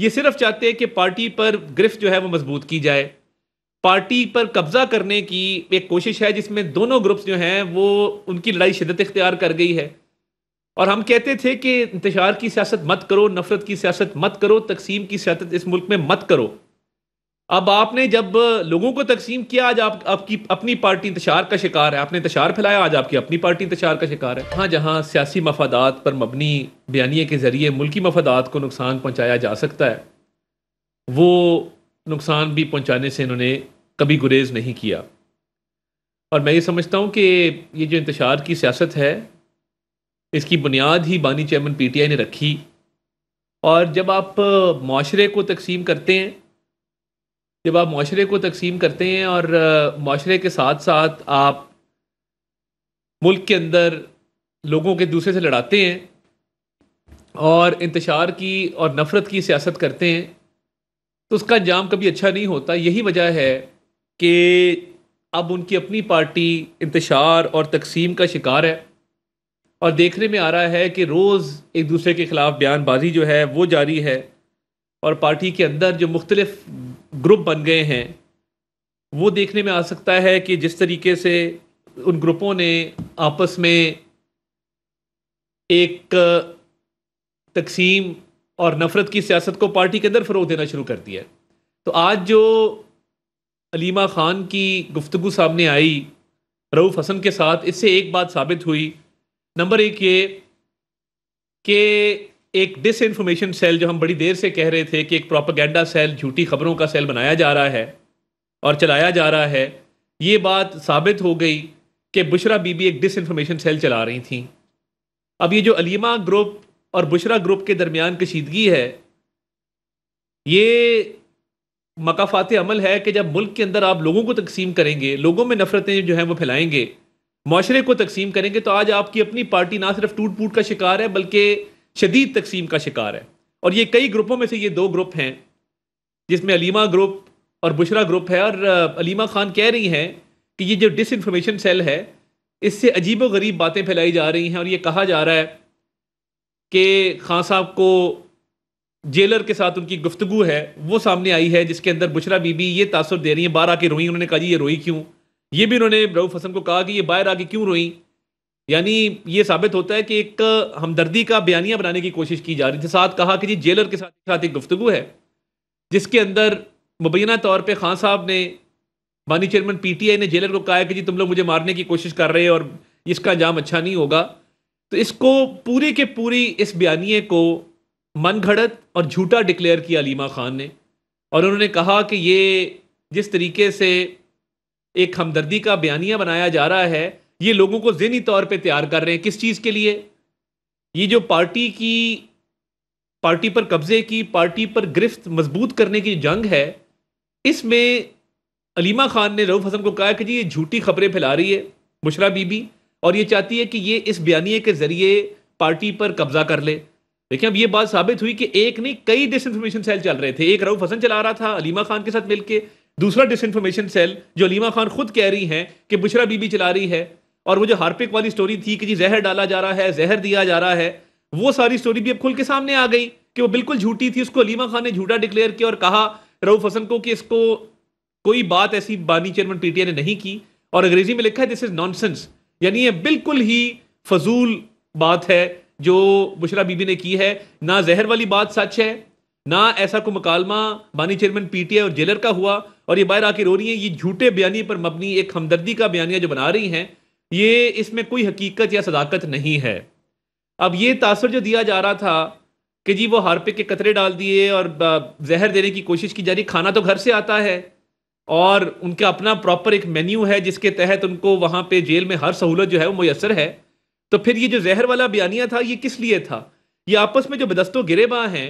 ये सिर्फ चाहते हैं कि पार्टी पर गिरफ्त जो है वो मजबूत की जाए पार्टी पर कब्जा करने की एक कोशिश है जिसमें दोनों ग्रुप्स जो हैं वो उनकी लड़ाई शिदत इख्तियार कर गई है और हम कहते थे कि इंतजार की सियासत मत करो नफरत की सियासत मत करो तकसीम की सियासत इस मुल्क में मत करो अब आपने जब लोगों को तकसीम किया आज आप आपकी अपनी पार्टी इंतजार का शिकार है आपने इंतजार फैलाया आज आपकी अपनी पार्टी इंतजार का शिकार है हाँ जहाँ सियासी मफादात पर मबनी बयानी के ज़रिए मुल्की मफादात को नुकसान पहुँचाया जा सकता है वो नुकसान भी पहुँचाने से इन्होंने कभी गुरेज नहीं किया और मैं ये समझता हूँ कि ये जो इंतशार की सियासत है इसकी बुनियाद ही बानी चेयरमैन पी टी आई ने रखी और जब आप माशरे को तकसीम करते हैं जब आप माशरे को तकसीम करते हैं और माशरे के साथ साथ आप मुल्क के अंदर लोगों के दूसरे से लड़ाते हैं और इंतशार की और नफ़रत की सियासत करते हैं तो उसका जाम कभी अच्छा नहीं होता यही वजह है कि अब उनकी अपनी पार्टी इंतशार और तकसीम का शिकार है और देखने में आ रहा है कि रोज़ एक दूसरे के ख़िलाफ़ बयानबाजी जो है वो जारी है और पार्टी के अंदर जो मुख्तलिफ़ ग्रुप बन गए हैं वो देखने में आ सकता है कि जिस तरीके से उन ग्रुपों ने आपस में एक तकसीम और नफरत की सियासत को पार्टी के अंदर फ़रोग देना शुरू कर दिया तो आज जो अलीमा ख़ान की गुफ्तु सामने आई रऊफ़ हसन के साथ इससे एक बात साबित हुई नंबर एक ये कि एक डिस इन्फॉर्मेशन सेल जो हम बड़ी देर से कह रहे थे कि एक प्रोपागेंडा सेल झूठी खबरों का सेल बनाया जा रहा है और चलाया जा रहा है ये बात साबित हो गई कि बुशरा बीबी एक डिस इन्फॉर्मेशन सेल चला रही थी अब ये जो अलीमा ग्रुप और बुशरा ग्रुप के दरमियान कशीदगी है ये मकाफात अमल है कि जब मुल्क के अंदर आप लोगों को तकसीम करेंगे लोगों में नफरतें जो हैं वो फैलाएंगे माशरे को तकसीम करेंगे तो आज आपकी अपनी पार्टी ना सिर्फ टूट फूट का शिकार है बल्कि शदीद तकसीम का शिकार है और ये कई ग्रुपों में से ये दो ग्रुप हैं जिसमें अलीमा ग्रुप और बुशरा ग्रुप है और अलीमा खान कह रही हैं कि ये जो डिस इन्फॉर्मेशन सेल है इससे अजीब व गरीब बातें फैलाई जा रही हैं और ये कहा जा रहा है कि खान साहब को जेलर के साथ उनकी गुफ्तु है वो सामने आई है जिसके अंदर बुशरा बीबी ये तासर दे रही हैं बाहर आके रोई उन्होंने कहा जी ये रोई क्यों ये भी उन्होंने रऊफ हसन को कहा कि ये बाहर आके क्यों रोई यानी ये साबित होता है कि एक हमदर्दी का बयानिया बनाने की कोशिश की जा रही थी साथ कहा कि जी जेलर के साथ साथ एक गुफ्तु है जिसके अंदर मुबैना तौर पर खान साहब ने बानी चेयरमैन पी टी आई ने जेलर को कहा कि जी तुम लोग मुझे मारने की कोशिश कर रहे हो और इसका अंजाम अच्छा नहीं होगा तो इसको पूरी के पूरी इस बयानिए को मन घड़त और झूठा डिक्लेयर किया अलीमा खान ने और उन्होंने कहा कि ये जिस तरीके से एक हमदर्दी का बयानिया बनाया जा रहा है ये लोगों को जहनी तौर पे तैयार कर रहे हैं किस चीज़ के लिए ये जो पार्टी की पार्टी पर कब्जे की पार्टी पर गिरफ्त मजबूत करने की जंग है इसमें अलीमा खान ने रऊफ हसन को कहा कि जी ये झूठी खबरें फैला रही है मुशरा बीबी और ये चाहती है कि ये इस बयानिए के जरिए पार्टी पर कब्जा कर ले देखिए अब ये बात साबित हुई कि एक नहीं कई डिसइंफॉर्मेशन सेल चल रहे थे एक रऊफ हसन चला रहा था अलीमा खान के साथ मिलकर दूसरा डिसइंफॉर्मेशन सेल जो अलीमा खान खुद कह रही हैं कि बुशरा बीबी चला रही है और वो जो हार्पिक वाली स्टोरी थी कि जी जहर डाला जा रहा है जहर दिया जा रहा है वो सारी स्टोरी भी अब खुल के सामने आ गई कि वो बिल्कुल झूठी थी उसको अलीमा खान ने झूठा डिक्लेयर किया और कहा रऊफ हसन को कि इसको कोई बात ऐसी बानी चेयरमैन पीटीआई ने नहीं की और अंग्रेजी में लिखा है दिस इज नॉनसेंस यानी ये बिल्कुल ही फजूल बात है जो बुशरा बीबी ने की है ना जहर वाली बात सच है ना ऐसा कोई मुकालमा बानी चेयरमैन पीटीए और जेलर का हुआ और ये बाहर आके रो रही है ये झूठे बयानी पर मबनी एक हमदर्दी का बयानिया जो बना रही हैं ये इसमें कोई हकीकत या सदाकत नहीं है अब ये तासर जो दिया जा रहा था कि जी वो हारपे के कतरे डाल दिए और जहर देने की कोशिश की जा रही खाना तो घर से आता है और उनका अपना प्रॉपर एक मेन्यू है जिसके तहत उनको वहाँ पे जेल में हर सहूलत जो है वो मैसर है तो फिर ये जो जहर वाला बयानिया था ये किस लिए था ये आपस में जो बदस्तों गिरेबा हैं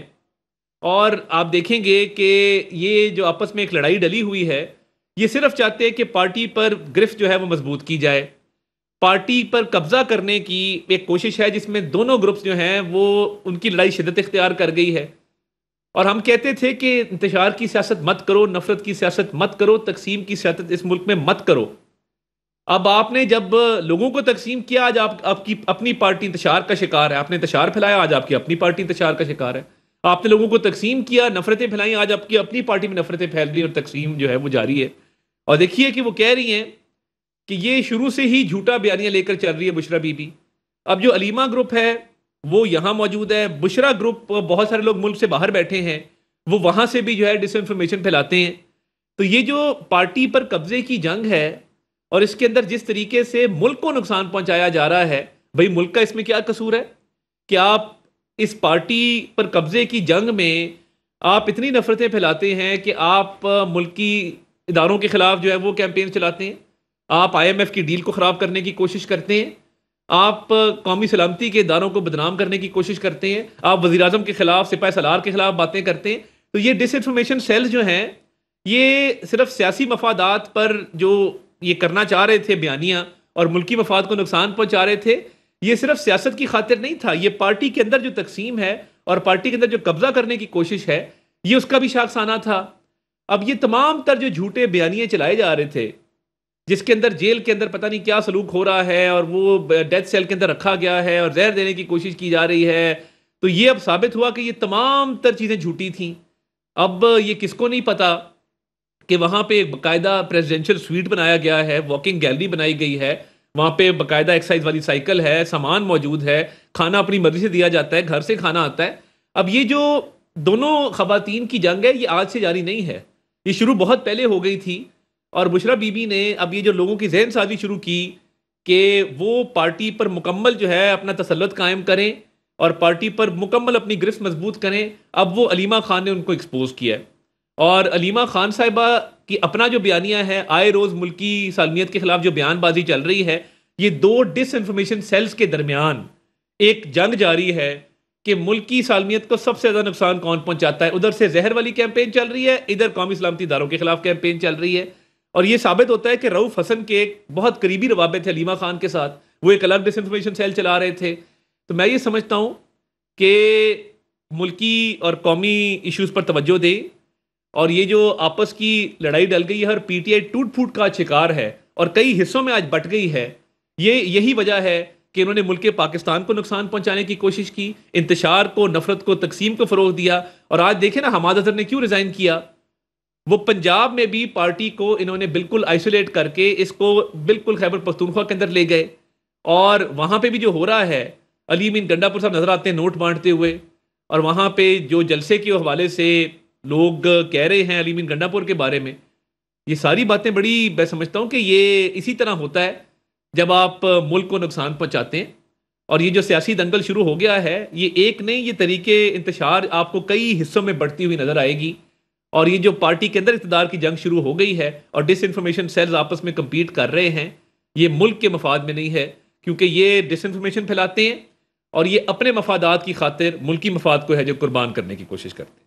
और आप देखेंगे कि ये जो आपस में एक लड़ाई डली हुई है ये सिर्फ चाहते हैं कि पार्टी पर गिरफ्त जो है वो मजबूत की जाए पार्टी पर कब्जा करने की एक कोशिश है जिसमें दोनों ग्रुप्स जो हैं वो उनकी लड़ाई शिदत इख्तियार कर गई है और हम कहते थे कि इंतजार की सियासत मत करो नफरत की सियासत मत करो तकसीम की सियासत इस मुल्क में मत करो अब आपने जब लोगों को तकसीम किया आज आप आपकी अपनी पार्टी इंतजार का शिकार है आपने इंतजार फैलाया आज आपकी अपनी पार्टी इंतजार का शिकार है आपने लोगों को तकसीम किया नफरतें फैलाई आज आपकी अपनी पार्टी में नफरतें फैल रही और तकसीम जो है वो जारी है और देखिए कि वो कह रही हैं कि ये शुरू से ही झूठा बयानियां लेकर चल रही है बुशरा बीबी अब जो अलीमा ग्रुप है वो यहाँ मौजूद है बुशरा ग्रुप बहुत सारे लोग मुल्क से बाहर बैठे हैं वो वहाँ से भी जो है डिसइंफॉर्मेशन फैलाते हैं तो ये जो पार्टी पर कब्जे की जंग है और इसके अंदर जिस तरीके से मुल्क को नुकसान पहुंचाया जा रहा है भाई मुल्क का इसमें क्या कसूर है कि आप इस पार्टी पर कब्जे की जंग में आप इतनी नफरतें फैलाते हैं कि आप मुल्की इदारों के खिलाफ जो है वो कैंपेन चलाते हैं आप आईएमएफ की डील को ख़राब करने की कोशिश करते हैं आप कौमी सलामती के इदारों को बदनाम करने की कोशिश करते हैं आप वजी अजम के खिलाफ सिपाही सलार के खिलाफ बातें करते हैं तो ये डिसइंफॉर्मेशन सेल्स जो हैं ये सिर्फ सियासी मफादात पर जो ये करना चाह रहे थे बयानियाँ और मुल्की मफाद को नुकसान पहुँचा रहे थे ये सिर्फ सियासत की खातिर नहीं था ये पार्टी के अंदर जो तकसीम है और पार्टी के अंदर जो कब्जा करने की कोशिश है ये उसका भी शाखसाना था अब ये तमाम तर जो झूठे बयानियाँ चलाए जा रहे थे जिसके अंदर जेल के अंदर पता नहीं क्या सलूक हो रहा है और वो डेथ सेल के अंदर रखा गया है और जहर देने की कोशिश की जा रही है तो ये अब साबित हुआ कि ये तमाम तर चीज़ें झूठी थीं अब ये किसको नहीं पता कि वहाँ पे एक बाकायदा प्रेसिडेंशियल स्वीट बनाया गया है वॉकिंग गैलरी बनाई गई है वहाँ पे बाकायदा एक्सरसाइज वाली साइकिल है सामान मौजूद है खाना अपनी मर्जी से दिया जाता है घर से खाना आता है अब ये जो दोनों ख़वातीन की जंग है ये आज से जारी नहीं है ये शुरू बहुत पहले हो गई थी और बुशरा बीबी ने अब ये जो लोगों की जहन साजी शुरू की कि वो पार्टी पर मुकम्मल जो है अपना तसलत कायम करें और पार्टी पर मुकम्मल अपनी गिरफ्त मजबूत करें अब वो अलीमा खान ने उनको एक्सपोज किया है और अलीमा खान साहिबा की अपना जो बयानिया है आए रोज़ मुल्की सालमियत के खिलाफ जो बयानबाजी चल रही है ये दो डिस इन्फॉर्मेशन सेल्स के दरमियान एक जंग जारी है कि मुल्क सालमियत को सबसे ज़्यादा नुकसान कौन पहुंचाता है उधर से जहर वाली कैंपेन चल रही है इधर कौमी सलामती इदारों के खिलाफ कैंपेन चल रही है और ये साबित होता है कि रऊफ हसन के एक बहुत करीबी रवाबे थे अलीमा खान के साथ वो एक अलग डिसइंफॉर्मेशन सेल चला रहे थे तो मैं ये समझता हूँ कि मुल्की और कौमी इश्यूज़ पर तवज्जो दे और ये जो आपस की लड़ाई डल गई है और पी टी आई टूट फूट का शिकार है और कई हिस्सों में आज बट गई है ये यही वजह है कि इन्होंने मुल्क पाकिस्तान को नुकसान पहुंचाने की कोशिश की इंतशार को नफरत को तकसीम को फ़रोग दिया और आज देखें ना हमाद अजहर ने क्यों रिज़ाइन किया वो पंजाब में भी पार्टी को इन्होंने बिल्कुल आइसोलेट करके इसको बिल्कुल खैबर पख्तूनख्वा के अंदर ले गए और वहाँ पे भी जो हो रहा है अली बिन गंडापुर साहब नज़र आते हैं नोट बांटते हुए और वहाँ पे जो जलसे के हवाले से लोग कह रहे हैं अली बिन गंडापुर के बारे में ये सारी बातें बड़ी मैं समझता हूँ कि ये इसी तरह होता है जब आप मुल्क को नुकसान पहुँचाते हैं और ये जो सियासी दंगल शुरू हो गया है ये एक नहीं ये तरीके इंतशार आपको कई हिस्सों में बढ़ती हुई नज़र आएगी और ये जो पार्टी के अंदर इकतदार की जंग शुरू हो गई है और डिस इन्फॉर्मेशन सेल्स आपस में कम्पीट कर रहे हैं ये मुल्क के मफाद में नहीं है क्योंकि ये डिस इन्फॉर्मेशन फैलाते हैं और ये अपने मफादात की खातिर मुल्की मफाद को है जो कुर्बान करने की कोशिश करते हैं